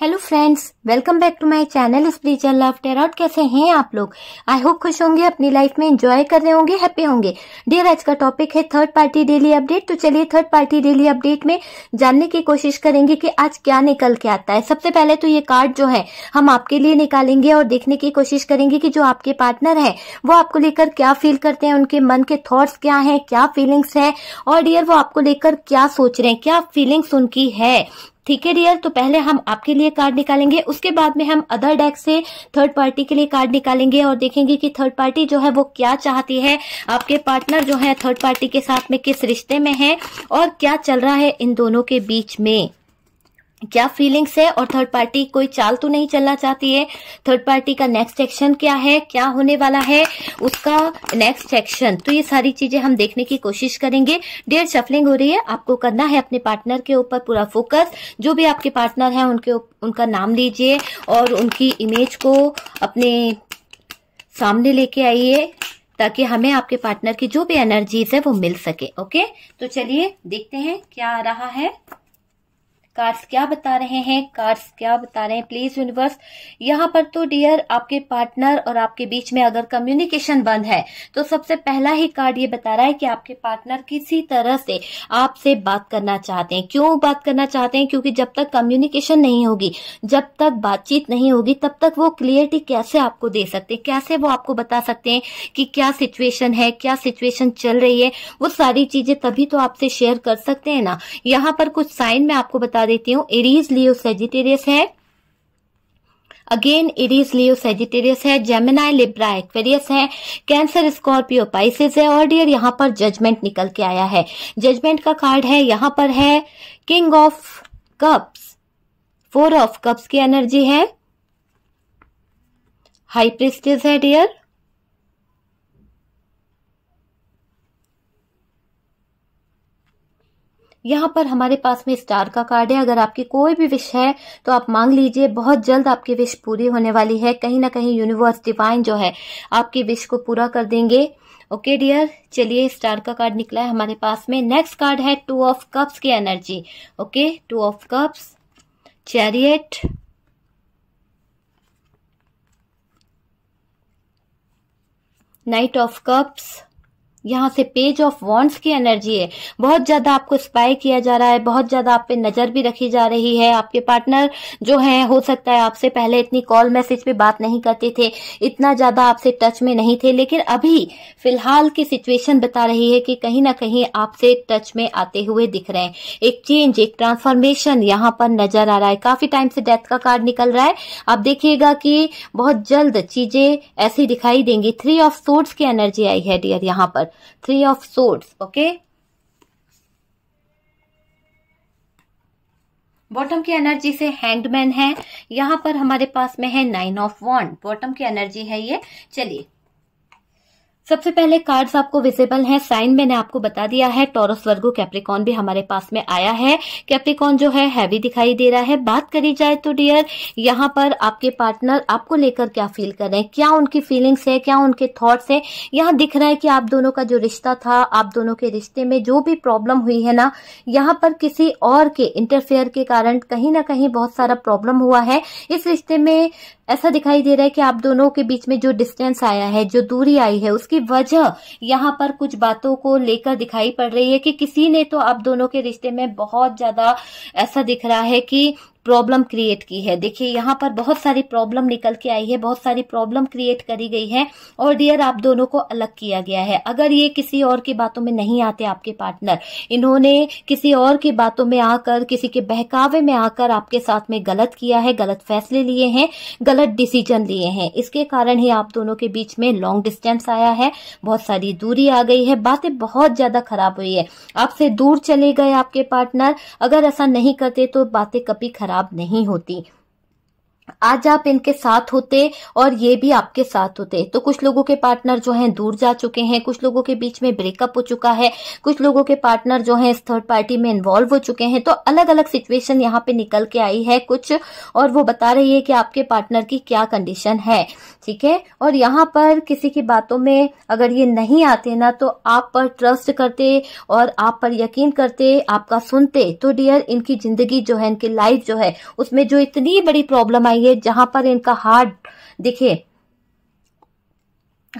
Hello friends welcome back to my channel spiritual love tarot कैसे हैं आप लोग आई होप खुश होंगे अपनी लाइफ में एंजॉय कर रहे होंगे हैप्पी होंगे डियर आज का टॉपिक है थर्ड पार्टी डेली अपडेट तो चलिए थर्ड पार्टी डेली अपडेट में जानने की कोशिश करेंगे कि आज क्या निकल के आता है सबसे पहले तो ये कार्ड जो है हम आपके लिए निकालेंगे और देखने की कोशिश करेंगे कि जो आपके पार्टनर है वो आपको लेकर क्या फील करते हैं उनके मन के थॉट्स क्या है क्या फीलिंग्स है और डियर वो आपको लेकर क्या सोच रहे हैं क्या फीलिंग्स उनकी है ठीक है डियर तो पहले हम आपके लिए कार्ड निकालेंगे उसके बाद में हम अदर डेक से थर्ड पार्टी के लिए कार्ड निकालेंगे और देखेंगे कि थर्ड पार्टी जो है वो क्या चाहती है आपके पार्टनर जो है थर्ड पार्टी के साथ में किस रिश्ते में है और क्या चल रहा है इन दोनों के बीच में क्या फीलिंग्स है और थर्ड पार्टी कोई चाल तो नहीं चलना चाहती है थर्ड पार्टी का नेक्स्ट एक्शन क्या है क्या होने वाला है उसका नेक्स्ट एक्शन तो ये सारी चीजें हम देखने की कोशिश करेंगे डेयर शफलिंग हो रही है आपको करना है अपने पार्टनर के ऊपर पूरा फोकस जो भी आपके पार्टनर है उनके उनका नाम लीजिए और उनकी इमेज को अपने सामने लेके आइए ताकि हमें आपके पार्टनर की जो भी एनर्जीज है वो मिल सके ओके तो चलिए देखते हैं क्या आ रहा है कार्ड्स क्या बता रहे हैं कार्ड्स क्या बता रहे हैं प्लीज यूनिवर्स यहाँ पर तो डियर आपके पार्टनर और आपके बीच में अगर कम्युनिकेशन बंद है तो सबसे पहला ही कार्ड ये बता रहा है कि आपके पार्टनर किसी तरह से आपसे बात करना चाहते हैं क्यों बात करना चाहते हैं क्योंकि जब तक कम्युनिकेशन नहीं होगी जब तक बातचीत नहीं होगी तब तक वो क्लियरिटी कैसे आपको दे सकते हैं कैसे वो आपको बता सकते हैं कि क्या सिचुएशन है क्या सिचुएशन चल रही है वो सारी चीजें तभी तो आपसे शेयर कर सकते हैं ना यहाँ पर कुछ साइन में आपको बता बता देती हूँ एरीज लियो सेजिटेरियस है अगेन इरीज लियो सेजिटेरियस है जेमिनाई लिब्रा एक्वेरियस है कैंसर स्कॉर्पियो पाइसिस है और डियर यहाँ पर जजमेंट निकल के आया है जजमेंट का कार्ड है यहाँ पर है king of cups four of cups की एनर्जी है हाई प्रेस्टिज है डियर यहाँ पर हमारे पास में स्टार का कार्ड है अगर आपकी कोई भी विश है तो आप मांग लीजिए बहुत जल्द आपकी विश पूरी होने वाली है कहीं ना कहीं यूनिवर्स डिवाइन जो है आपकी विश को पूरा कर देंगे ओके डियर चलिए स्टार का कार्ड निकला है हमारे पास में नेक्स्ट कार्ड है टू ऑफ कप्स की energy okay two of cups chariot knight of cups यहाँ से पेज ऑफ वॉन्ट्स की एनर्जी है बहुत ज्यादा आपको स्पाई किया जा रहा है बहुत ज्यादा आप पे नजर भी रखी जा रही है आपके पार्टनर जो है हो सकता है आपसे पहले इतनी कॉल मैसेज पे बात नहीं करते थे इतना ज्यादा आपसे टच में नहीं थे लेकिन अभी फिलहाल की सिचुएशन बता रही है कि कहीं ना कहीं आपसे टच में आते हुए दिख रहे हैं एक चेंज एक ट्रांसफॉर्मेशन यहाँ पर नजर आ रहा है काफी टाइम से डेथ का कार्ड निकल रहा है आप देखिएगा कि बहुत जल्द चीजें ऐसी दिखाई देंगी थ्री ऑफ सोर्ट्स की एनर्जी आई है डियर यहाँ पर three of swords okay bottom की एनर्जी से हैंडमैन है यहां पर हमारे पास में है नाइन ऑफ वॉन्ड बॉटम की एनर्जी है ये चलिए सबसे पहले कार्ड्स आपको विजिबल हैं साइन मैंने आपको बता दिया है टॉरस वर्गो कैप्रिकॉन भी हमारे पास में आया है कैप्रिकॉन जो है हैवी दिखाई दे रहा है बात करी जाए तो डियर यहाँ पर आपके पार्टनर आपको लेकर क्या फील कर रहे हैं क्या उनकी फीलिंग्स है क्या उनके थॉट्स है यहाँ दिख रहा है कि आप दोनों का जो रिश्ता था आप दोनों के रिश्ते में जो भी प्रॉब्लम हुई है ना यहाँ पर किसी और के इंटरफेयर के कारण कहीं ना कहीं बहुत सारा प्रॉब्लम हुआ है इस रिश्ते में ऐसा दिखाई दे रहा है कि आप दोनों के बीच में जो डिस्टेंस आया है जो दूरी आई है उसकी वजह यहाँ पर कुछ बातों को लेकर दिखाई पड़ रही है कि किसी ने तो आप दोनों के रिश्ते में बहुत ज्यादा ऐसा दिख रहा है कि प्रॉब्लम क्रिएट की है देखिए यहाँ पर बहुत सारी प्रॉब्लम निकल के आई है बहुत सारी प्रॉब्लम क्रिएट करी गई है और डियर आप दोनों को अलग किया गया है अगर ये किसी और की बातों में नहीं आते आपके पार्टनर इन्होंने किसी और की बातों में आकर किसी के बहकावे में आकर आपके साथ में गलत किया है गलत फैसले लिए हैं गलत डिसीजन लिए हैं इसके कारण ही आप दोनों के बीच में लॉन्ग डिस्टेंस आया है बहुत सारी दूरी आ गई है बातें बहुत ज्यादा खराब हुई है आपसे दूर चले गए आपके पार्टनर अगर ऐसा नहीं करते तो बातें कभी खराब ख़राब नहीं होती आज आप इनके साथ होते और ये भी आपके साथ होते तो कुछ लोगों के पार्टनर जो हैं दूर जा चुके हैं कुछ लोगों के बीच में ब्रेकअप हो चुका है कुछ लोगों के पार्टनर जो हैं इस थर्ड पार्टी में इन्वॉल्व हो चुके हैं तो अलग अलग सिचुएशन यहाँ पे निकल के आई है कुछ और वो बता रही है कि आपके पार्टनर की क्या कंडीशन है ठीक है और यहाँ पर किसी की बातों में अगर ये नहीं आते ना तो आप पर ट्रस्ट करते और आप पर यकीन करते आपका सुनते तो डियर इनकी जिंदगी जो है इनकी लाइफ जो है उसमें जो इतनी बड़ी प्रॉब्लम आई चाहिए जहां पर इनका हार्ट दिखे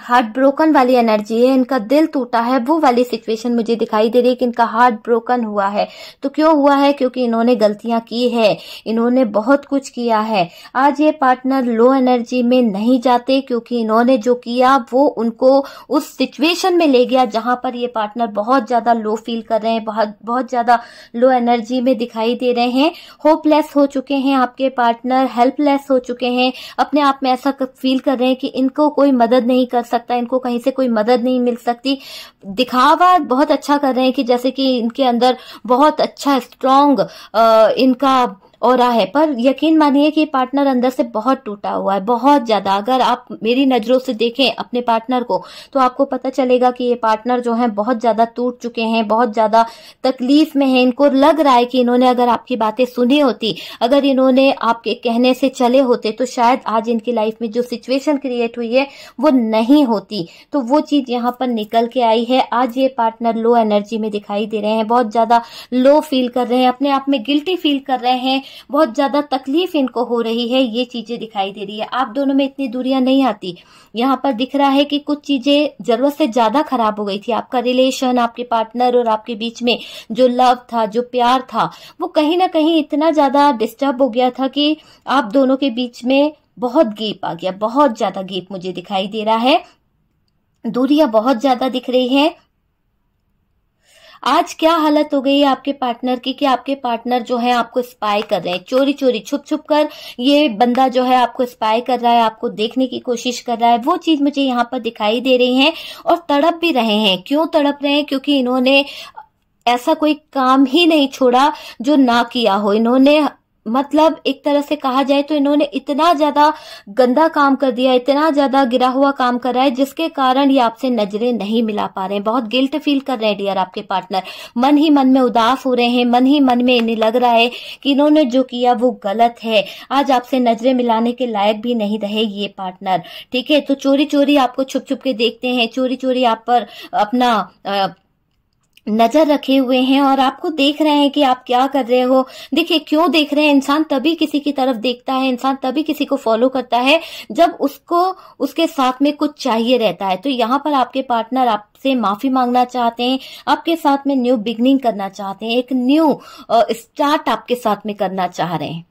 हार्ट ब्रोकन वाली एनर्जी है इनका दिल टूटा है वो वाली सिचुएशन मुझे दिखाई दे रही है कि इनका हार्ट ब्रोकन हुआ है तो क्यों हुआ है क्योंकि इन्होंने गलतियां की है इन्होंने बहुत कुछ किया है आज ये पार्टनर लो एनर्जी में नहीं जाते क्योंकि इन्होंने जो किया वो उनको उस सिचुएशन में ले गया जहां पर ये पार्टनर बहुत ज्यादा लो फील कर रहे हैं बहुत बहुत ज्यादा लो एनर्जी में दिखाई दे रहे हैं होपलेस हो चुके हैं आपके पार्टनर हेल्पलेस हो चुके हैं अपने आप में ऐसा फील कर रहे हैं कि इनको कोई मदद नहीं कर लग सकता है इनको कहीं से कोई मदद नहीं मिल सकती दिखावा बहुत अच्छा कर रहे हैं कि जैसे कि इनके अंदर बहुत अच्छा स्ट्रांग इनका और रहा है पर यकीन मानिए कि पार्टनर अंदर से बहुत टूटा हुआ है बहुत ज्यादा अगर आप मेरी नजरों से देखें अपने पार्टनर को तो आपको पता चलेगा कि ये पार्टनर जो है बहुत ज्यादा टूट चुके हैं बहुत ज्यादा तकलीफ में है इनको लग रहा है कि इन्होंने अगर आपकी बातें सुनी होती अगर इन्होंने आपके कहने से चले होते तो शायद आज इनकी लाइफ में जो सिचुएशन क्रिएट हुई है वो नहीं होती तो वो चीज यहाँ पर निकल के आई है आज ये पार्टनर लो एनर्जी में दिखाई दे रहे हैं बहुत ज्यादा लो फील कर रहे हैं अपने आप में गिल्टी फील कर रहे हैं बहुत ज़्यादा तकलीफ इनको हो रही है ये चीज़ें दिखाई दे रही है आप दोनों में इतनी दूरियां नहीं आती यहाँ पर दिख रहा है कि कुछ चीज़ें ज़रूरत से ज़्यादा खराब हो गई थी आपका रिलेशन आपके पार्टनर और आपके बीच में जो लव था जो प्यार था वो कहीं ना कहीं इतना ज़्यादा डिस्टर्ब हो गया था कि आप दोनों के बीच में बहुत गेप आ गया बहुत ज़्यादा गेप मुझे दिखाई दे रहा है दूरियां बहुत ज़्यादा दिख रही है आज क्या हालत हो गई है आपके पार्टनर की कि आपके पार्टनर जो है आपको स्पाई कर रहे हैं चोरी चोरी छुप छुप कर ये बंदा जो है आपको स्पाई कर रहा है आपको देखने की कोशिश कर रहा है वो चीज मुझे यहाँ पर दिखाई दे रही है और तड़प भी रहे हैं क्यों तड़प रहे हैं क्योंकि इन्होंने ऐसा कोई काम ही नहीं छोड़ा जो ना किया हो इन्होंने मतलब एक तरह से कहा जाए तो इन्होंने इतना ज्यादा गंदा काम कर दिया इतना ज्यादा गिरा हुआ काम कर रहा है जिसके कारण ये आपसे नजरें नहीं मिला पा रहे हैं बहुत गिल्ट फील कर रहे हैं डियर आपके पार्टनर मन ही मन में उदास हो रहे हैं मन ही मन में इन्हें लग रहा है कि इन्होंने जो किया वो गलत है आज आपसे नजरे मिलाने के लायक भी नहीं रहे ये पार्टनर ठीक है तो चोरी चोरी आपको छुप छुप के देखते हैं चोरी चोरी आप पर अपना नजर रखे हुए हैं और आपको देख रहे हैं कि आप क्या कर रहे हो देखिए क्यों देख रहे हैं इंसान तभी किसी की तरफ देखता है इंसान तभी किसी को फॉलो करता है जब उसको उसके साथ में कुछ चाहिए रहता है तो यहाँ पर आपके पार्टनर आप से माफी मांगना चाहते हैं आपके साथ में न्यू बिगनिंग करना चाहते हैं एक न्यू स्टार्ट आपके साथ में करना चाह रहे हैं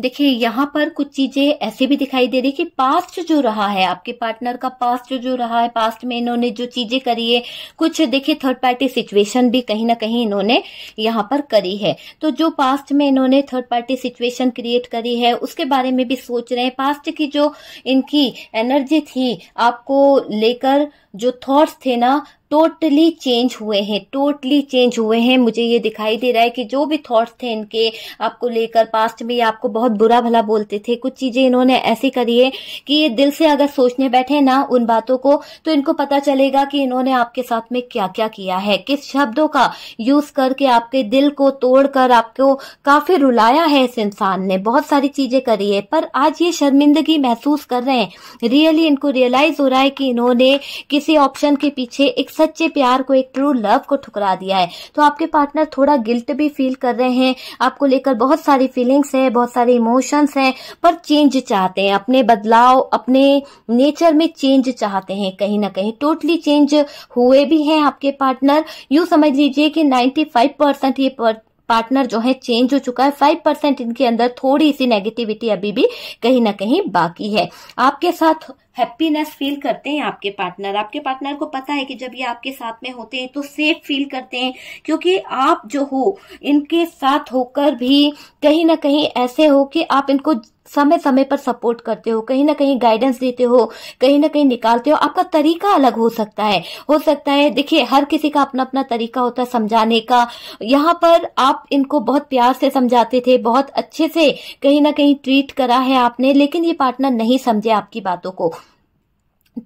देखिए यहाँ पर कुछ चीजें ऐसे भी दिखाई दे रही कि पास्ट जो रहा है आपके पार्टनर का पास्ट जो रहा है पास्ट में इन्होंने जो चीजें करी है कुछ देखिए थर्ड पार्टी सिचुएशन भी कहीं ना कहीं इन्होंने यहाँ पर करी है तो जो पास्ट में इन्होंने थर्ड पार्टी सिचुएशन क्रिएट करी है उसके बारे में भी सोच रहे हैं पास्ट की जो इनकी एनर्जी थी आपको लेकर जो थॉट्स थे ना टोटली चेंज हुए हैं टोटली चेंज हुए हैं मुझे ये दिखाई दे रहा है कि जो भी थॉट्स थे इनके आपको लेकर पास्ट में ये आपको बहुत बुरा भला बोलते थे कुछ चीजें इन्होंने ऐसी करी है कि ये दिल से अगर सोचने बैठे ना उन बातों को तो इनको पता चलेगा कि इन्होंने आपके साथ में क्या क्या किया है किस शब्दों का यूज करके आपके दिल को तोड़कर आपको काफी रुलाया है इस इंसान ने बहुत सारी चीजें करी है पर आज ये शर्मिंदगी महसूस कर रहे हैं रियली इनको रियलाइज हो रहा है कि इन्होंने किसी ऑप्शन के पीछे एक सच्चे प्यार को एक ट्रू लव को ठुकरा दिया है तो आपके पार्टनर थोड़ा गिल्ट भी फील कर रहे हैं आपको लेकर बहुत सारी फीलिंग्स है बहुत सारे इमोशंस है पर चेंज चाहते हैं अपने बदलाव अपने नेचर में चेंज चाहते हैं कहीं ना कहीं टोटली चेंज हुए भी हैं आपके पार्टनर यू समझ लीजिए कि 95 परसेंट ये पर, पार्टनर जो है चेंज हो चुका है फाइव परसेंट इनके अंदर थोड़ी सी नेगेटिविटी अभी भी कहीं ना कहीं बाकी है आपके साथ हैप्पीनेस फील करते हैं आपके पार्टनर आपके पार्टनर को पता है कि जब ये आपके साथ में होते हैं तो सेफ फील करते हैं क्योंकि आप जो हो इनके साथ होकर भी कहीं ना कहीं ऐसे हो कि आप इनको समय समय पर सपोर्ट करते हो कहीं ना कहीं गाइडेंस देते हो कहीं ना कहीं निकालते हो आपका तरीका अलग हो सकता है हो सकता है देखिए हर किसी का अपना अपना तरीका होता है समझाने का यहाँ पर आप इनको बहुत प्यार से समझाते थे बहुत अच्छे से कहीं ना कहीं ट्रीट करा है आपने लेकिन ये पार्टनर नहीं समझे आपकी बातों को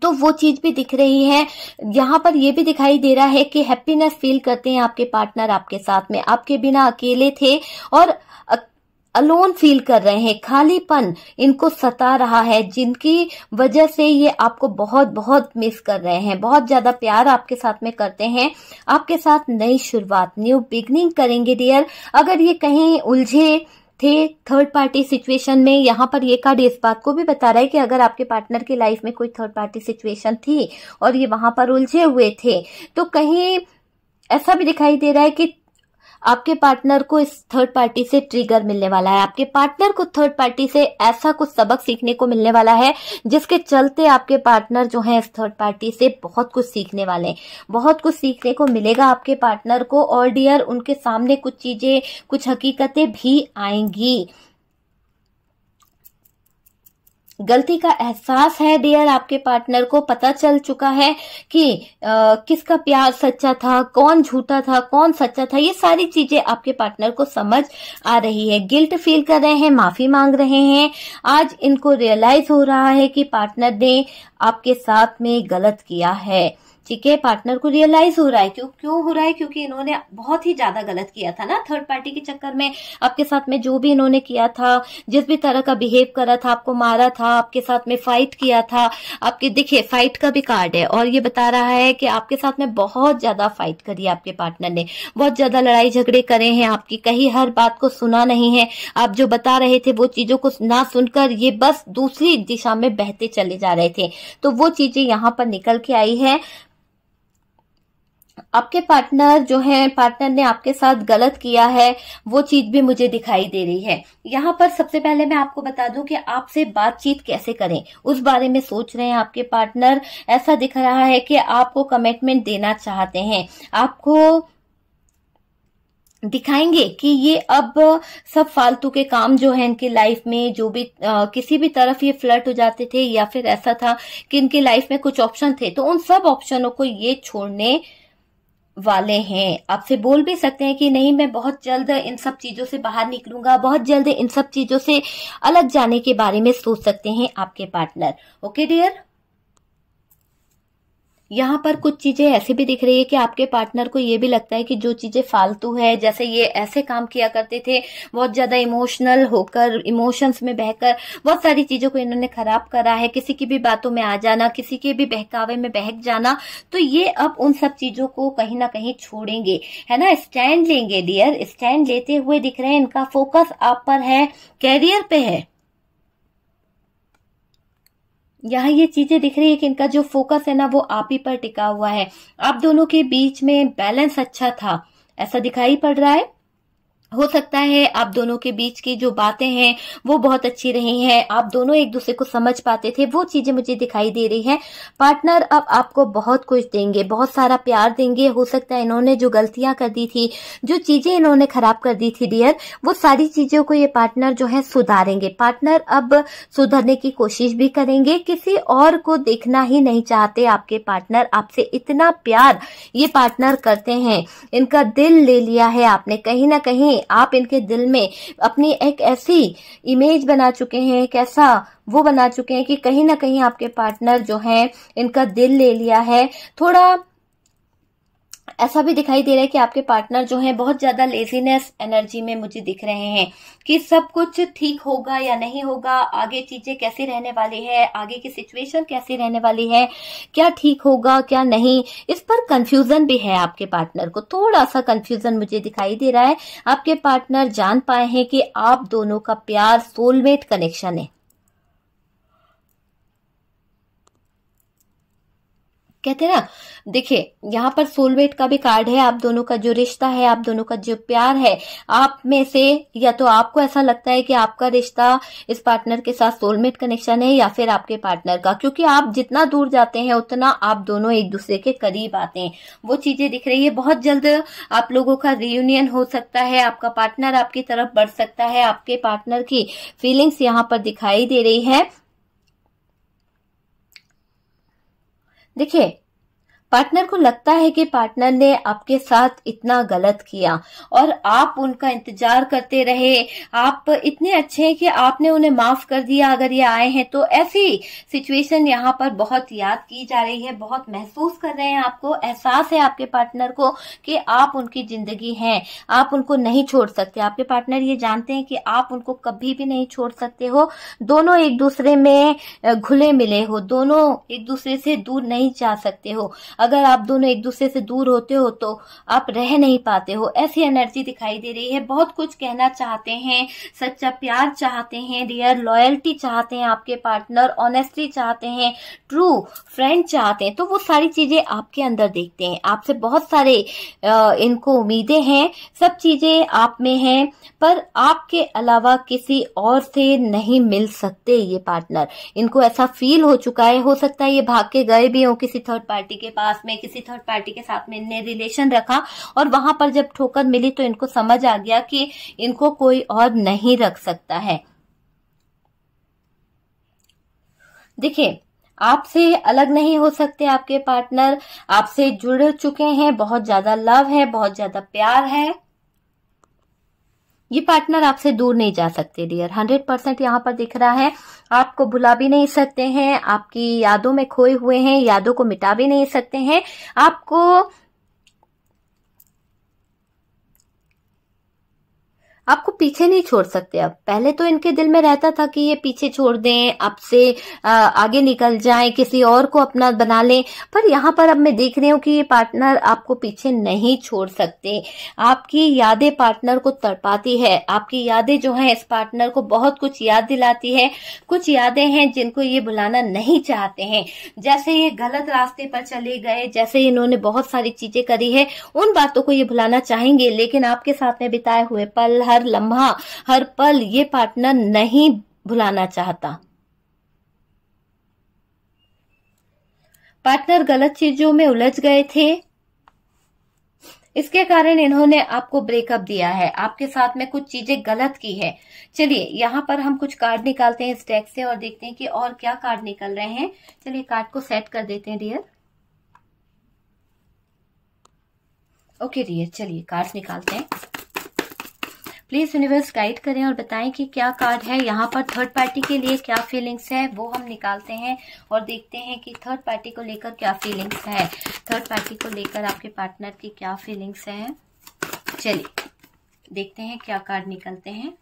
तो वो चीज भी दिख रही है यहाँ पर ये भी दिखाई दे रहा है कि हैप्पीनेस फील करते हैं आपके पार्टनर आपके साथ में आपके बिना अकेले थे और अलोन फील कर रहे हैं खालीपन इनको सता रहा है जिनकी वजह से ये आपको बहुत बहुत मिस कर रहे हैं बहुत ज्यादा प्यार आपके साथ में करते हैं आपके साथ नई शुरुआत न्यू बिगनिंग करेंगे डियर अगर ये कहीं उलझे थे थर्ड पार्टी सिचुएशन में यहाँ पर ये कार्ड इस बात को भी बता रहा है कि अगर आपके पार्टनर की लाइफ में कोई थर्ड पार्टी सिचुएशन थी और ये वहां पर उलझे हुए थे तो कहीं ऐसा भी दिखाई दे रहा है कि आपके पार्टनर को इस थर्ड पार्टी से ट्रिगर मिलने वाला है आपके पार्टनर को थर्ड पार्टी से ऐसा कुछ सबक सीखने को मिलने वाला है जिसके चलते आपके पार्टनर जो है इस थर्ड पार्टी से बहुत कुछ सीखने वाले हैं बहुत कुछ सीखने को मिलेगा आपके पार्टनर को और डियर उनके सामने कुछ चीजें कुछ हकीकतें भी आएंगी गलती का एहसास है डियर आपके पार्टनर को पता चल चुका है कि आ, किसका प्यार सच्चा था कौन झूठा था कौन सच्चा था ये सारी चीजें आपके पार्टनर को समझ आ रही है गिल्ट फील कर रहे हैं माफी मांग रहे हैं आज इनको रियलाइज हो रहा है कि पार्टनर ने आपके साथ में गलत किया है ठीक है पार्टनर को रियलाइज हो रहा है क्यों क्यों हो रहा है क्योंकि इन्होंने बहुत ही ज्यादा गलत किया था ना थर्ड पार्टी के चक्कर में आपके साथ में जो भी इन्होंने किया था जिस भी तरह का बिहेव करा था आपको मारा था आपके साथ में फाइट किया था आपके देखिए फाइट का भी कार्ड है और ये बता रहा है कि आपके साथ में बहुत ज्यादा फाइट करी है आपके पार्टनर ने बहुत ज्यादा लड़ाई झगड़े करे हैं आपकी कहीं हर बात को सुना नहीं है आप जो बता रहे थे वो चीजों को ना सुनकर ये बस दूसरी दिशा में बहते चले जा रहे थे तो वो चीजें यहाँ पर निकल के आई है आपके पार्टनर जो है पार्टनर ने आपके साथ गलत किया है वो चीज भी मुझे दिखाई दे रही है यहाँ पर सबसे पहले मैं आपको बता दूं कि आपसे बातचीत कैसे करें उस बारे में सोच रहे हैं आपके पार्टनर ऐसा दिख रहा है कि आपको कमिटमेंट देना चाहते हैं आपको दिखाएंगे कि ये अब सब फालतू के काम जो है इनके लाइफ में जो भी आ, किसी भी तरफ ये फ्लर्ट हो जाते थे या फिर ऐसा था कि इनकी लाइफ में कुछ ऑप्शन थे तो उन सब ऑप्शनों को ये छोड़ने वाले हैं आपसे बोल भी सकते हैं कि नहीं मैं बहुत जल्द इन सब चीजों से बाहर निकलूंगा बहुत जल्द इन सब चीजों से अलग जाने के बारे में सोच सकते हैं आपके पार्टनर ओके डियर यहाँ पर कुछ चीजें ऐसे भी दिख रही है कि आपके पार्टनर को ये भी लगता है कि जो चीजें फालतू है जैसे ये ऐसे काम किया करते थे बहुत ज्यादा इमोशनल होकर इमोशंस में बहकर बहुत सारी चीजों को इन्होंने खराब करा है किसी की भी बातों में आ जाना किसी के भी बहकावे में बहक जाना तो ये अब उन सब चीजों को कहीं ना कहीं छोड़ेंगे है ना स्टैंड लेंगे डियर स्टैंड लेते हुए दिख रहे हैं इनका फोकस आप पर है कैरियर पे है यहाँ ये चीज़ें दिख रही है कि इनका जो फोकस है ना वो आप ही पर टिका हुआ है आप दोनों के बीच में बैलेंस अच्छा था ऐसा दिखाई पड़ रहा है हो सकता है आप दोनों के बीच की जो बातें हैं वो बहुत अच्छी रही हैं आप दोनों एक दूसरे को समझ पाते थे वो चीजें मुझे दिखाई दे रही हैं पार्टनर अब आपको बहुत कुछ देंगे बहुत सारा प्यार देंगे हो सकता है इन्होंने जो गलतियां कर दी थी जो चीजें इन्होंने खराब कर दी थी डियर वो सारी चीजों को ये पार्टनर जो है सुधारेंगे पार्टनर अब सुधरने की कोशिश भी करेंगे किसी और को देखना ही नहीं चाहते आपके पार्टनर आपसे इतना प्यार ये पार्टनर करते हैं इनका दिल ले लिया है आपने कहीं ना कहीं आप इनके दिल में अपनी एक ऐसी इमेज बना चुके हैं एक ऐसा वो बना चुके हैं कि कहीं ना कहीं आपके पार्टनर जो हैं इनका दिल ले लिया है थोड़ा ऐसा भी दिखाई दे रहा है कि आपके पार्टनर जो है बहुत ज्यादा लेजीनेस एनर्जी में मुझे दिख रहे हैं कि सब कुछ ठीक होगा या नहीं होगा आगे चीजें कैसी रहने वाली है आगे की सिचुएशन कैसी रहने वाली है क्या ठीक होगा क्या नहीं इस पर कंफ्यूजन भी है आपके पार्टनर को थोड़ा सा कंफ्यूजन मुझे दिखाई दे रहा है आपके पार्टनर जान पाए हैं कि आप दोनों का प्यार सोलमेट कनेक्शन है कहते हैं ना देखिए यहाँ पर सोलमेट का भी कार्ड है आप दोनों का जो रिश्ता है आप दोनों का जो प्यार है आप में से या तो आपको ऐसा लगता है कि आपका रिश्ता इस पार्टनर के साथ सोलमेट कनेक्शन है या फिर आपके पार्टनर का क्योंकि आप जितना दूर जाते हैं उतना आप दोनों एक दूसरे के करीब आते हैं वो चीजें दिख रही है बहुत जल्द आप लोगों का रियूनियन हो सकता है आपका पार्टनर आपकी तरफ बढ़ सकता है आपके पार्टनर की फीलिंग्स यहाँ पर दिखाई दे रही है देखिए पार्टनर को लगता है कि पार्टनर ने आपके साथ इतना गलत किया और आप उनका इंतजार करते रहे आप इतने अच्छे हैं कि आपने उन्हें माफ कर दिया अगर ये आए हैं तो ऐसी सिचुएशन यहाँ पर बहुत याद की जा रही है बहुत महसूस कर रहे हैं आपको एहसास है आपके पार्टनर को कि आप उनकी जिंदगी हैं आप उनको नहीं छोड़ सकते आपके पार्टनर ये जानते हैं कि आप उनको कभी भी नहीं छोड़ सकते हो दोनों एक दूसरे में घुले मिले हो दोनों एक दूसरे से दूर नहीं जा सकते हो अगर आप दोनों एक दूसरे से दूर होते हो तो आप रह नहीं पाते हो ऐसी एनर्जी दिखाई दे रही है बहुत कुछ कहना चाहते हैं सच्चा प्यार चाहते हैं रियल लॉयल्टी चाहते हैं आपके पार्टनर ऑनेस्टी चाहते हैं ट्रू फ्रेंड चाहते हैं तो वो सारी चीजें आपके अंदर देखते हैं आपसे बहुत सारे इनको उम्मीदें हैं सब चीजें आप में हैं पर आपके अलावा किसी और से नहीं मिल सकते ये पार्टनर इनको ऐसा फील हो चुका है हो सकता है ये भाग के गए भी हो किसी थर्ड पार्टी के पास पास में किसी थर्ड पार्टी के साथ में इनने रिलेशन रखा और वहां पर जब ठोकर मिली तो इनको समझ आ गया कि इनको कोई और नहीं रख सकता है देखिए आपसे अलग नहीं हो सकते आपके पार्टनर आपसे जुड़ चुके हैं बहुत ज्यादा लव है बहुत ज्यादा प्यार है ये पार्टनर आपसे दूर नहीं जा सकते डियर हंड्रेड परसेंट यहाँ पर दिख रहा है आपको भुला भी नहीं सकते हैं आपकी यादों में खोए हुए हैं यादों को मिटा भी नहीं सकते हैं आपको आपको पीछे नहीं छोड़ सकते अब पहले तो इनके दिल में रहता था कि ये पीछे छोड़ दें आपसे आगे निकल जाए किसी और को अपना बना लें पर यहाँ पर अब मैं देख रही हूँ कि ये पार्टनर आपको पीछे नहीं छोड़ सकते आपकी यादें पार्टनर को तड़पाती है आपकी यादें जो है इस पार्टनर को बहुत कुछ याद दिलाती है कुछ यादें हैं जिनको ये बुलाना नहीं चाहते हैं जैसे ये गलत रास्ते पर चले गए जैसे इन्होंने बहुत सारी चीजें करी है उन बातों को ये भुलाना चाहेंगे लेकिन आपके साथ में बिताए हुए पल हर हर लम्हा हर पल ये पार्टनर नहीं भुलाना चाहता पार्टनर गलत चीजों में उलझ गए थे इसके कारण इन्होंने आपको ब्रेकअप दिया है आपके साथ में कुछ चीजें गलत की है चलिए यहाँ पर हम कुछ कार्ड निकालते हैं इस डेक से और देखते हैं कि और क्या कार्ड निकल रहे हैं चलिए कार्ड को सेट कर देते हैं डियर ओके डियर चलिए कार्ड निकालते हैं प्लीज़ यूनिवर्स गाइड करें और बताएं कि क्या कार्ड है यहाँ पर थर्ड पार्टी के लिए क्या फीलिंग्स है वो हम निकालते हैं और देखते हैं कि थर्ड पार्टी को लेकर क्या फीलिंग्स है थर्ड पार्टी को लेकर आपके पार्टनर की क्या फीलिंग्स है चलिए देखते हैं क्या कार्ड निकलते हैं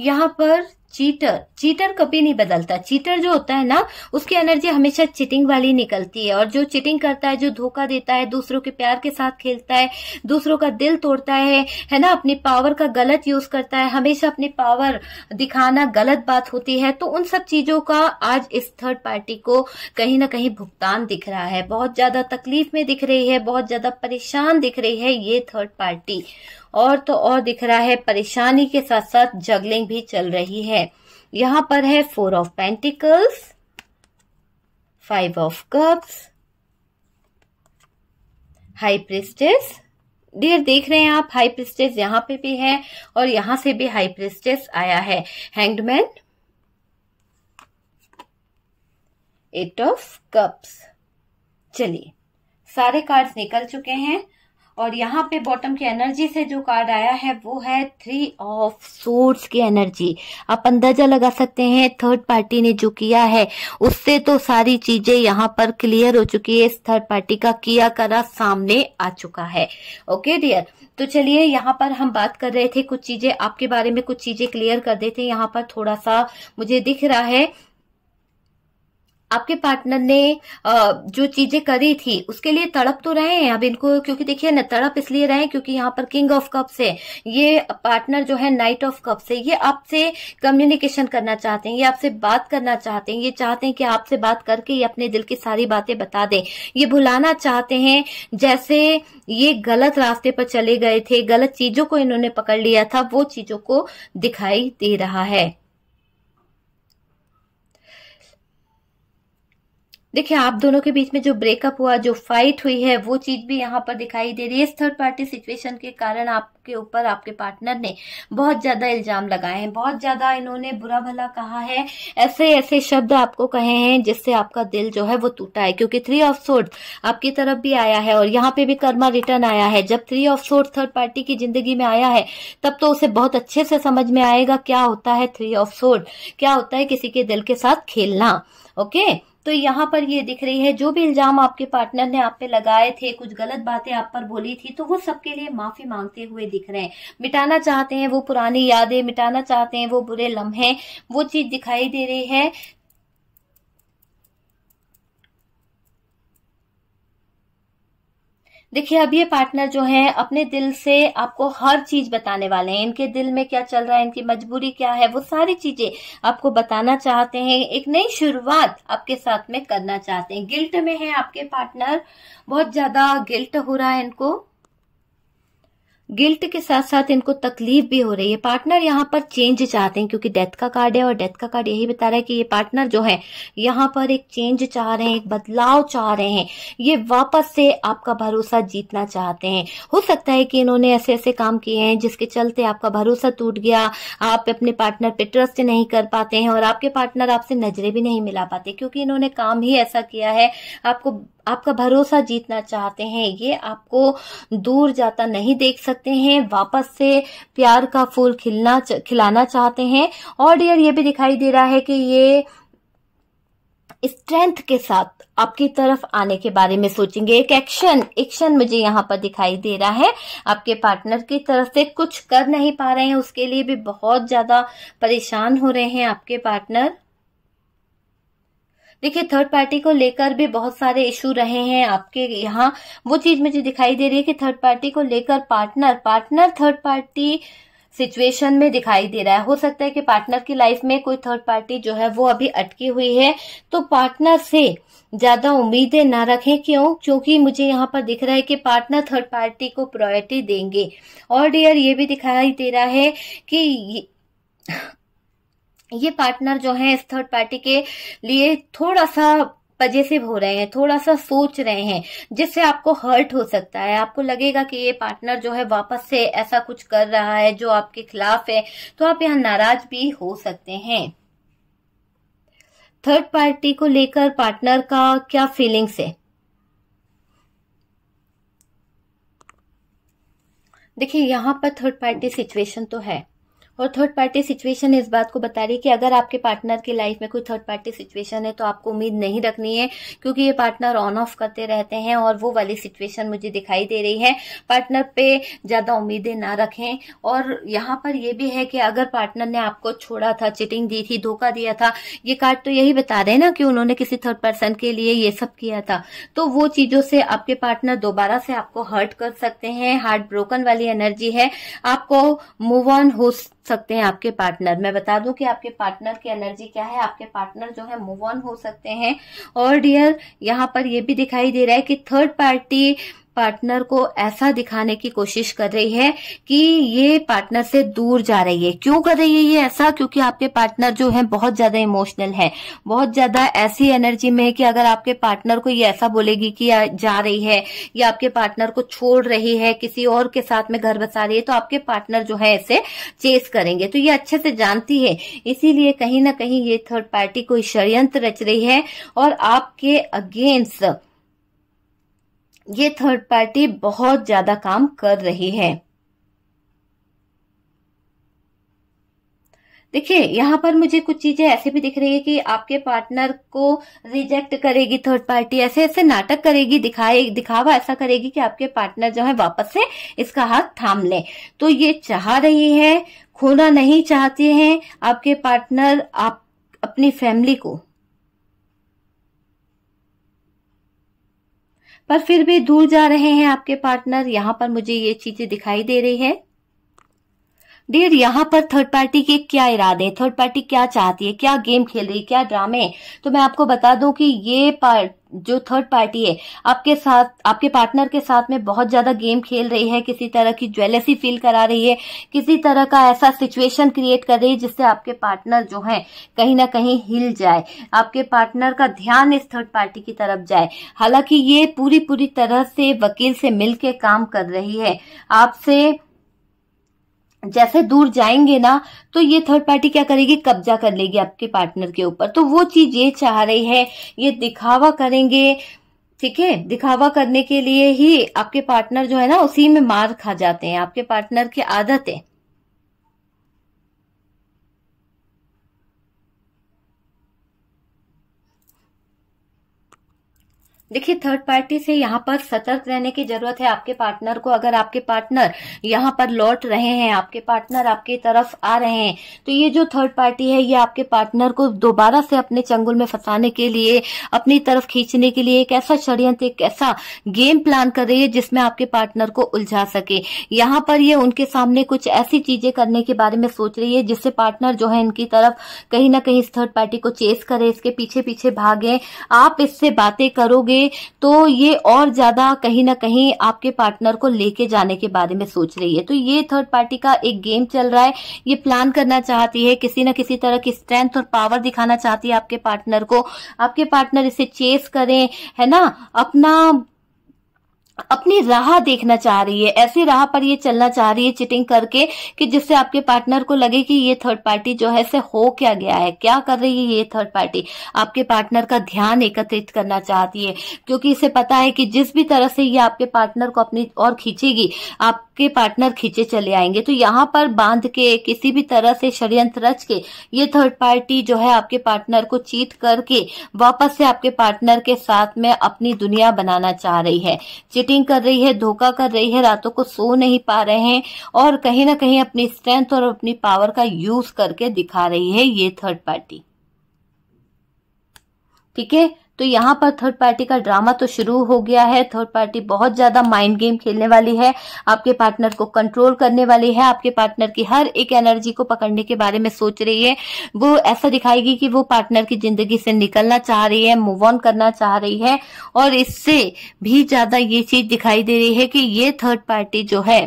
यहाँ पर चीटर चीटर कभी नहीं बदलता चीटर जो होता है ना उसकी एनर्जी हमेशा चीटिंग वाली निकलती है और जो चीटिंग करता है जो धोखा देता है दूसरों के प्यार के साथ खेलता है दूसरों का दिल तोड़ता है है ना अपनी पावर का गलत यूज करता है हमेशा अपनी पावर दिखाना गलत बात होती है तो उन सब चीजों का आज इस थर्ड पार्टी को कहीं ना कहीं भुगतान दिख रहा है बहुत ज्यादा तकलीफ में दिख रही है बहुत ज्यादा परेशान दिख रही है ये थर्ड पार्टी और तो और दिख रहा है परेशानी के साथ साथ जगलिंग भी चल रही है यहां पर है four of pentacles five of cups high priestess dear देख रहे हैं आप हाई प्रिस्टेस यहां पे भी है और यहां से भी हाई प्रिस्टेस आया है हैंगडमैन एट ऑफ कप्स चलिए सारे कार्ड्स निकल चुके हैं और यहाँ पे बॉटम की एनर्जी से जो कार्ड आया है वो है थ्री ऑफ सोर्स की एनर्जी आप अंदाजा लगा सकते हैं थर्ड पार्टी ने जो किया है उससे तो सारी चीजें यहाँ पर क्लियर हो चुकी है इस थर्ड पार्टी का किया करा सामने आ चुका है ओके डियर तो चलिए यहाँ पर हम बात कर रहे थे कुछ चीजें आपके बारे में कुछ चीजें क्लियर कर देते हैं यहाँ पर थोड़ा सा मुझे दिख रहा है आपके पार्टनर ने जो चीजें करी थी उसके लिए तड़प तो रहे हैं अब इनको क्योंकि देखिए ना तड़प इसलिए रहे हैं क्योंकि यहाँ पर किंग ऑफ कप्स है ये पार्टनर जो है नाइट ऑफ कप्स है ये आपसे कम्युनिकेशन करना चाहते हैं ये आपसे बात करना चाहते हैं ये चाहते हैं कि आपसे बात करके ये अपने दिल की सारी बातें बता दें ये भुलाना चाहते हैं जैसे ये गलत रास्ते पर चले गए थे गलत चीजों को इन्होंने पकड़ लिया था वो चीजों को दिखाई दे रहा है देखिए आप दोनों के बीच में जो ब्रेकअप हुआ जो फाइट हुई है वो चीज़ भी यहाँ पर दिखाई दे रही है इस थर्ड पार्टी सिचुएशन के कारण आपके ऊपर आपके पार्टनर ने बहुत ज़्यादा इल्ज़ाम लगाए हैं बहुत ज़्यादा इन्होंने बुरा भला कहा है ऐसे ऐसे शब्द आपको कहे हैं जिससे आपका दिल जो है वो टूटा है क्योंकि थ्री ऑफ सोर्ड आपकी तरफ भी आया है और यहाँ पे भी कर्मा रिटर्न आया है जब three of sword third party की जिंदगी में आया है तब तो उसे बहुत अच्छे से समझ में आएगा क्या होता है थ्री ऑफ सोर्ड क्या होता है किसी के दिल के साथ खेलना ओके okay? तो यहाँ पर ये दिख रही है जो भी इल्जाम आपके पार्टनर ने आप पे लगाए थे कुछ गलत बातें आप पर बोली थी तो वो सबके लिए माफी मांगते हुए दिख रहे हैं मिटाना चाहते हैं वो पुरानी यादें मिटाना चाहते हैं वो बुरे लम्हे वो चीज दिखाई दे रही है देखिए अब ये पार्टनर जो है अपने दिल से आपको हर चीज बताने वाले हैं इनके दिल में क्या चल रहा है इनकी मजबूरी क्या है वो सारी चीजें आपको बताना चाहते हैं एक नई शुरुआत आपके साथ में करना चाहते हैं गिल्ट में है आपके पार्टनर बहुत ज्यादा गिल्ट हो रहा है इनको गिल्ट के साथ साथ इनको तकलीफ भी हो रही है पार्टनर यहाँ पर चेंज चाहते हैं क्योंकि डेथ का कार्ड है और डेथ का कार्ड यही बता रहा है कि ये पार्टनर जो है यहाँ पर एक चेंज चाह रहे हैं एक बदलाव चाह रहे हैं ये वापस से आपका भरोसा जीतना चाहते हैं हो सकता है कि इन्होंने ऐसे ऐसे काम किए हैं जिसके चलते आपका भरोसा टूट गया आप अपने पार्टनर पे ट्रस्ट नहीं कर पाते हैं और आपके पार्टनर आपसे नजरे भी नहीं मिला पाते क्योंकि इन्होंने काम ही ऐसा किया है आपको आपका भरोसा जीतना चाहते हैं ये आपको दूर जाता नहीं देख सकते हैं वापस से प्यार का फूल खिलना खिलाना चाहते हैं और डियर ये भी दिखाई दे रहा है कि ये स्ट्रेंथ के साथ आपकी तरफ आने के बारे में सोचेंगे एक एक्शन एक्शन मुझे यहाँ पर दिखाई दे रहा है आपके पार्टनर की तरफ से कुछ कर नहीं पा रहे हैं उसके लिए भी बहुत ज्यादा परेशान हो रहे हैं आपके पार्टनर देखिए थर्ड पार्टी को लेकर भी बहुत सारे इश्यू रहे हैं आपके यहाँ वो चीज मुझे दिखाई दे रही है कि थर्ड पार्टी को लेकर partner partner third party situation में दिखाई दे रहा है हो सकता है कि पार्टनर की लाइफ में कोई थर्ड पार्टी जो है वो अभी अटकी हुई है तो पार्टनर से ज्यादा उम्मीदें ना रखें क्यों क्योंकि मुझे यहाँ पर दिख रहा है कि पार्टनर थर्ड पार्टी को प्रायोरिटी देंगे और डियर ये भी दिखाई दे रहा है कि ये पार्टनर जो है इस थर्ड पार्टी के लिए थोड़ा सा पजेसिव हो रहे हैं थोड़ा सा सोच रहे हैं जिससे आपको हर्ट हो सकता है आपको लगेगा कि ये पार्टनर जो है वापस से ऐसा कुछ कर रहा है जो आपके खिलाफ है तो आप यहाँ नाराज भी हो सकते हैं थर्ड पार्टी को लेकर पार्टनर का क्या फीलिंग्स है देखिए यहाँ पर थर्ड पार्टी सिचुएशन तो है और थर्ड पार्टी सिचुएशन इस बात को बता रही है कि अगर आपके पार्टनर की लाइफ में कोई थर्ड पार्टी सिचुएशन है तो आपको उम्मीद नहीं रखनी है क्योंकि ये पार्टनर ऑन ऑफ करते रहते हैं और वो वाली सिचुएशन मुझे दिखाई दे रही है पार्टनर पे ज़्यादा उम्मीदें ना रखें और यहाँ पर यह भी है कि अगर पार्टनर ने आपको छोड़ा था चिटिंग दी थी धोखा दिया था ये कार्ड तो यही बता रहे हैं ना कि उन्होंने किसी थर्ड पर्सन के लिए ये सब किया था तो वो चीज़ों से आपके पार्टनर दोबारा से आपको हर्ट कर सकते हैं हार्ट ब्रोकन वाली एनर्जी है आपको मूव ऑन हो सकते हैं आपके पार्टनर मैं बता दूं कि आपके पार्टनर की एनर्जी क्या है आपके पार्टनर जो है मूव ऑन हो सकते हैं और डियर यहाँ पर यह भी दिखाई दे रहा है कि थर्ड पार्टी पार्टनर को ऐसा दिखाने की कोशिश कर रही है कि ये पार्टनर से दूर जा रही है क्यों कर रही है ये ऐसा क्योंकि आपके पार्टनर जो है बहुत ज्यादा इमोशनल है बहुत ज्यादा ऐसी एनर्जी में है कि अगर आपके पार्टनर को ये ऐसा बोलेगी कि जा रही है या आपके पार्टनर को छोड़ रही है किसी और के साथ में घर बसा रही है तो आपके पार्टनर जो है इसे चेस करेंगे तो ये अच्छे से जानती है इसीलिए कहीं ना कहीं ये थर्ड पार्टी कोई षडयंत्र रच रही है और आपके अगेंस्ट ये थर्ड पार्टी बहुत ज्यादा काम कर रही है देखिए यहाँ पर मुझे कुछ चीजें ऐसे भी दिख रही है कि आपके पार्टनर को रिजेक्ट करेगी थर्ड पार्टी ऐसे ऐसे नाटक करेगी दिखाए दिखावा ऐसा करेगी कि आपके पार्टनर जो है वापस से इसका हाथ थाम ले तो ये चाह रही है खोना नहीं चाहते हैं आपके पार्टनर आप अपनी फैमिली को पर फिर भी दूर जा रहे हैं आपके पार्टनर यहाँ पर मुझे ये चीजें दिखाई दे रही है डेढ़ यहाँ पर थर्ड पार्टी के क्या इरादे थर्ड पार्टी क्या चाहती है क्या गेम खेल रही है क्या ड्रामे है तो मैं आपको बता दूं कि ये पार्ट जो थर्ड पार्टी है आपके साथ आपके पार्टनर के साथ में बहुत ज्यादा गेम खेल रही है किसी तरह की ज्वेलसी फील करा रही है किसी तरह का ऐसा सिचुएशन क्रिएट कर रही है जिससे आपके पार्टनर जो है कहीं ना कहीं हिल जाए आपके पार्टनर का ध्यान इस थर्ड पार्टी की तरफ जाए हालांकि ये पूरी पूरी तरह से वकील से मिलकर काम कर रही है आपसे जैसे दूर जाएंगे ना तो ये थर्ड पार्टी क्या करेगी कब्जा कर लेगी आपके पार्टनर के ऊपर तो वो चीज ये चाह रही है ये दिखावा करेंगे ठीक है दिखावा करने के लिए ही आपके पार्टनर जो है ना उसी में मार खा जाते हैं आपके पार्टनर की आदत है देखिए थर्ड पार्टी से यहाँ पर सतर्क रहने की जरूरत है आपके पार्टनर को अगर आपके पार्टनर यहाँ पर लौट रहे हैं आपके पार्टनर आपके तरफ आ रहे हैं तो ये जो थर्ड पार्टी है ये आपके पार्टनर को दोबारा से अपने चंगुल में फंसाने के लिए अपनी तरफ खींचने के लिए एक ऐसा षडयंत्र एक ऐसा गेम प्लान कर रही है जिसमें आपके पार्टनर को उलझा सके यहाँ पर ये उनके सामने कुछ ऐसी चीजें करने के बारे में सोच रही है जिससे पार्टनर जो है इनकी तरफ कहीं ना कहीं इस थर्ड पार्टी को चेस करे इसके पीछे पीछे भागे आप इससे बातें करोगे तो ये और ज्यादा कहीं ना कहीं आपके पार्टनर को लेके जाने के बारे में सोच रही है तो ये थर्ड पार्टी का एक गेम चल रहा है ये प्लान करना चाहती है किसी ना किसी तरह की स्ट्रेंथ और पावर दिखाना चाहती है आपके पार्टनर को आपके पार्टनर इसे चेस करें है ना अपना अपनी राह देखना चाह रही है ऐसी राह पर ये चलना चाह रही है चिटिंग करके कि जिससे आपके पार्टनर को लगे कि ये थर्ड पार्टी जो है से हो क्या गया है क्या कर रही है ये थर्ड पार्टी आपके पार्टनर का ध्यान एकत्रित करना चाहती है क्योंकि इसे पता है कि जिस भी तरह से ये आपके पार्टनर को अपनी और खींचेगी आपके पार्टनर खींचे चले आएंगे तो यहाँ पर बांध के किसी भी तरह से षडयंत्र रच के ये थर्ड पार्टी जो है आपके पार्टनर को चीट करके वापस से आपके पार्टनर के साथ में अपनी दुनिया बनाना चाह रही है चिटिंग चीटिंग कर रही है धोखा कर रही है रातों को सो नहीं पा रहे हैं और कहीं ना कहीं अपनी स्ट्रेंथ और अपनी पावर का यूज करके दिखा रही है ये थर्ड पार्टी ठीक है तो यहाँ पर थर्ड पार्टी का ड्रामा तो शुरू हो गया है थर्ड पार्टी बहुत ज्यादा माइंड गेम खेलने वाली है आपके पार्टनर को कंट्रोल करने वाली है आपके पार्टनर की हर एक एनर्जी को पकड़ने के बारे में सोच रही है वो ऐसा दिखाएगी कि वो पार्टनर की जिंदगी से निकलना चाह रही है मूव ऑन करना चाह रही है और इससे भी ज्यादा ये चीज दिखाई दे रही है कि ये थर्ड पार्टी जो है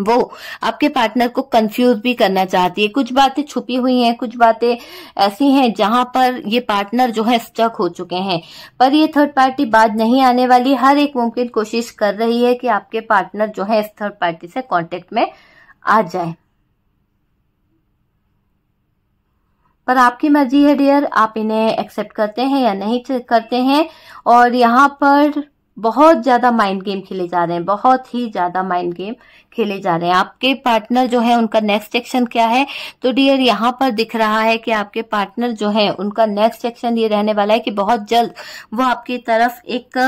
वो आपके पार्टनर को कंफ्यूज भी करना चाहती है कुछ बातें छुपी हुई हैं कुछ बातें ऐसी हैं जहां पर ये पार्टनर जो है स्टक हो चुके हैं पर ये थर्ड पार्टी बाद नहीं आने वाली हर एक मुमकिन कोशिश कर रही है कि आपके पार्टनर जो है इस थर्ड पार्टी से कांटेक्ट में आ जाए पर आपकी मर्जी है डियर आप इन्हें एक्सेप्ट करते हैं या नहीं करते हैं और यहाँ पर बहुत ज्यादा माइंड गेम खेले जा रहे हैं बहुत ही ज्यादा माइंड गेम खेले जा रहे हैं आपके पार्टनर जो है उनका नेक्स्ट एक्शन क्या है तो डियर यहाँ पर दिख रहा है कि आपके पार्टनर जो है उनका नेक्स्ट एक्शन ये रहने वाला है कि बहुत जल्द वो आपकी तरफ एक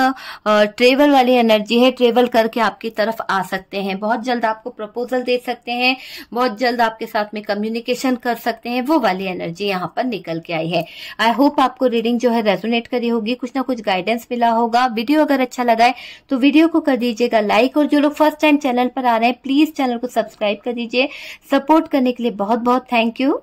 ट्रेवल वाली एनर्जी है ट्रेवल करके आपकी तरफ आ सकते हैं बहुत जल्द आपको प्रपोजल दे सकते हैं बहुत जल्द आपके साथ में कम्युनिकेशन कर सकते हैं वो वाली एनर्जी यहाँ पर निकल के आई है आई होप आपको रीडिंग जो है रेजोनेट करी होगी कुछ ना कुछ गाइडेंस मिला होगा वीडियो अगर अच्छा लगा है तो वीडियो को कर दीजिएगा लाइक और जो लोग फर्स्ट टाइम चैनल पर आ रहे हैं प्लीज़ चैनल को सब्सक्राइब कर दीजिए सपोर्ट करने के लिए बहुत बहुत थैंक यू